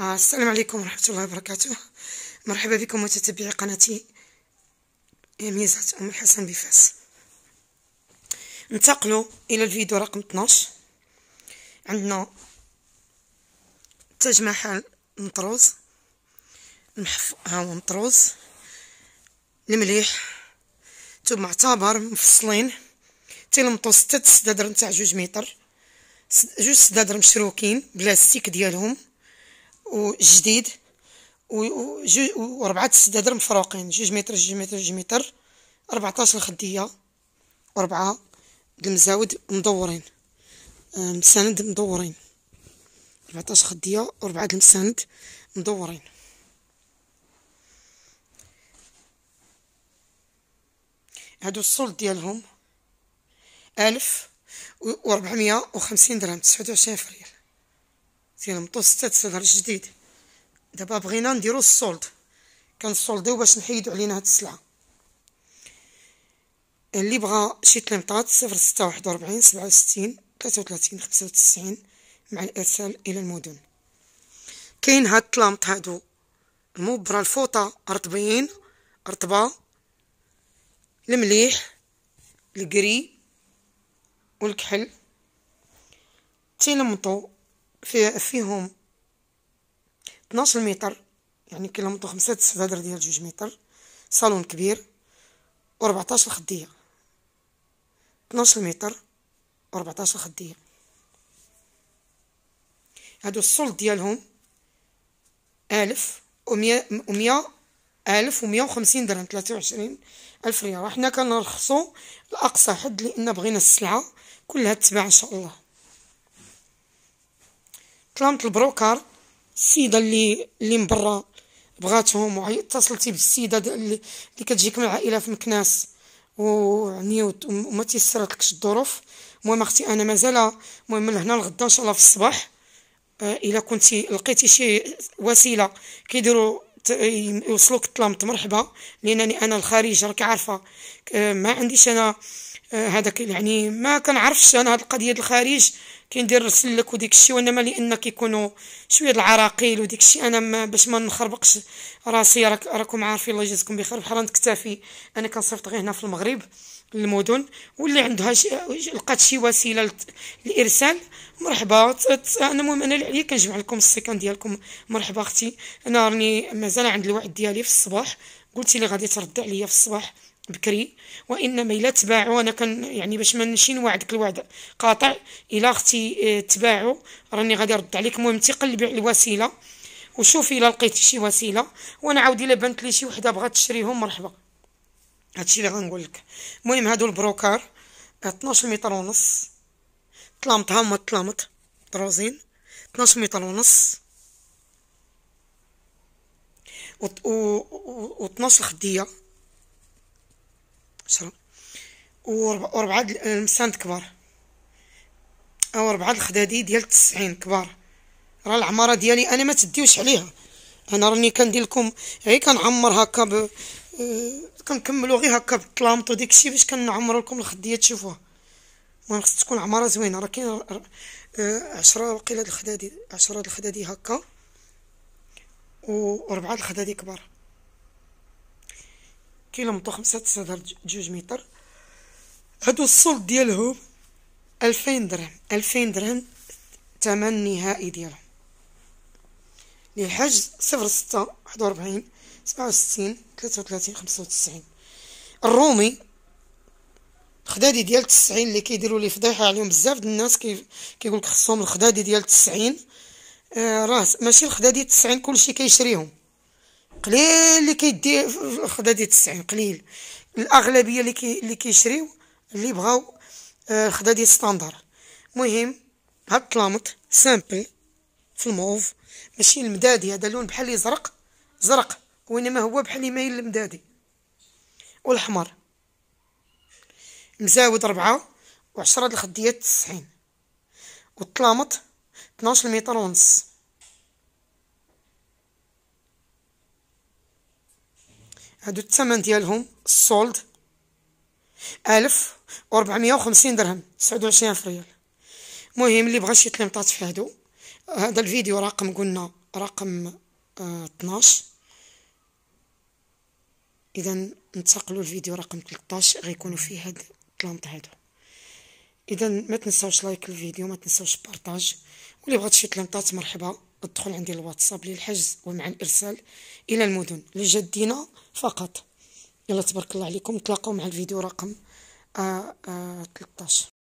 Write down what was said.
آه، السلام عليكم ورحمة الله وبركاته مرحبا بكم متتبعي قناتي آه، ميزة أم الحسن بفاس ننتقلوا إلى الفيديو رقم 12 عندنا تاج محل مطروز المحف ها هو مطروز المليح ثوب معتبر مفصلين تيلمطو ستة سدادر نتاع جوج متر جوج سدادر مشروكين بلاستيك ديالهم وجديد وربعة السدادر مفروقين جوج متر جوج متر جوج متر ربعتاش الخدية وربعة المزاود مدورين آه، مساند مدورين ربعتاش خدية وربعة المساند مدورين هادو الصول ديالهم ألف وربعمية وخمسين درهم تسعود وعشرين فريال فيه المتوسطات صدر جديد دابا بغينا نديرو السولد كنسولديو باش نحيدو علينا هاد السلعه اللي بغا شي تلمطات صفر ستة واحد وربعين سبعة وستين تلاتة وتلاتين خمسة وتسعين مع الارسال الى المدن كاين هاد الطلامط هادو المبرة الفوطة رطبين رطبة المليح القري والكحل تيلمطو في فيهم 12 متر يعني كيلومتر خمسة السفادر ديال جوج متر صالون كبير و 14 خدية 12 متر و 14 خدية هادو السلط ديالهم ألف و ومية ألف ومية وخمسين درهم تلاتة وعشرين ألف ريال وحنا كنرخصو لأقصى حد لأن بغينا السلعة كلها تباع إن شاء الله كلمت البروكر السيده اللي اللي من برا بغاتهم وعيط اتصلتي بالسيده اللي, اللي كتجيك من العائله في مكناس وعني وما تيسرتلكش الظروف المهم اختي انا مازال المهم من هنا لغدا ان شاء الله في الصباح آه، الا كنتي لقيتي شي وسيله كيديروا يوصلوك طلامت مرحبا لانني انا الخارج راك عارفه ما عنديش انا آه، هذاك يعني ما كنعرفش انا هاد القضيه الخارج كندير سلك وديك الشيء وانما لان كيكونوا شويه العراقيل وديك الشيء انا ما باش ما نخربقش راسي راك راكم عارفين الله يجازيكم بخير بحال نكتفي انا كنصيفط غير هنا في المغرب للمدن واللي عندها لقات شي وسيله للارسال مرحبا انا المهم انا اللي عليا كنجمع لكم السيكان ديالكم مرحبا اختي انا راني مازال عند الوعد ديالي في الصباح قلت لي غادي ترد عليا في الصباح بكري وانما الا تباعوا انا كان يعني باش ما نمشي نوعدك الوعد قاطع الا اختي آه، تباعوا راني غادي نرد عليك المهم تقلبي على الوسيله وشوفي الا لقيتي شي وسيله وانا عاودي الا بانت لي شي وحده بغات تشريهم مرحبا هادشي اللي غنقول لك المهم هادو البروكار 12 متر ونص طلامط ها هما طلامط طروزين 12 متر ونص و 12 خديه عشرة وربعة المسان كبار او ربعة الخدادي ديال التسعين كبار راه العمارة ديالي انا ما تديوش عليها انا راني كندير لكم غير كنعمر هكا ب آه... كنكملو غير هكا بالطلامط و الشيء باش كنعمر لكم الخديه تشوفوها المهم خص تكون عماره زوينه راه كاين 10 آه، وقيله الخدادي 10 الخدادي هكا وربعة الخدادي كبار كيلومترو خمسة تصدر جوج متر هادو الصلب ديالهم ألفين درهم ألفين درهم تمن نهائي ديالهم للحجز صفر ستة واحد وربعين سبعة وستين ثلاثة وثلاثين خمسة وتسعين الرومي خدادي ديال تسعين اللي كيديروا لي فضيحه عليهم بزاف د الناس كي كيقول لك خصهم الخدادي ديال تسعين راه ماشي الخدا ديال 90 كلشي كيشريهم قليل اللي كيدي الخدا ديال 90 قليل الاغلبيه اللي كي اللي كيشريو اللي بغاو آه الخدا ديال ستاندر المهم هاد الطلامط سامبل في الموف ماشي المدادي هذا لون بحال لي زرق وانما هو بحال مايل المدادي والاحمر مزاود ربعة وعشرة د الخديات تسعين والطلامط 12 متر ونص هادو الثمن ديالهم السولد ألف وربعمية وخمسين درهم تسعود وعشرين ألف ريال المهم اللي بغا شي تليمطات في هادو هذا الفيديو رقم قلنا رقم آه 12 اذا نتقلوا الفيديو رقم 13 غيكونوا فيه هاد التلامط هادو اذا ما تنساوش لايك الفيديو ما تنساوش بارطاج واللي بغات شي طلنطات مرحبا تدخل عندي الواتساب للحجز ومع الارسال الى المدن لجدينا فقط يلا تبارك الله عليكم نتلاقاو مع الفيديو رقم آآ آآ 13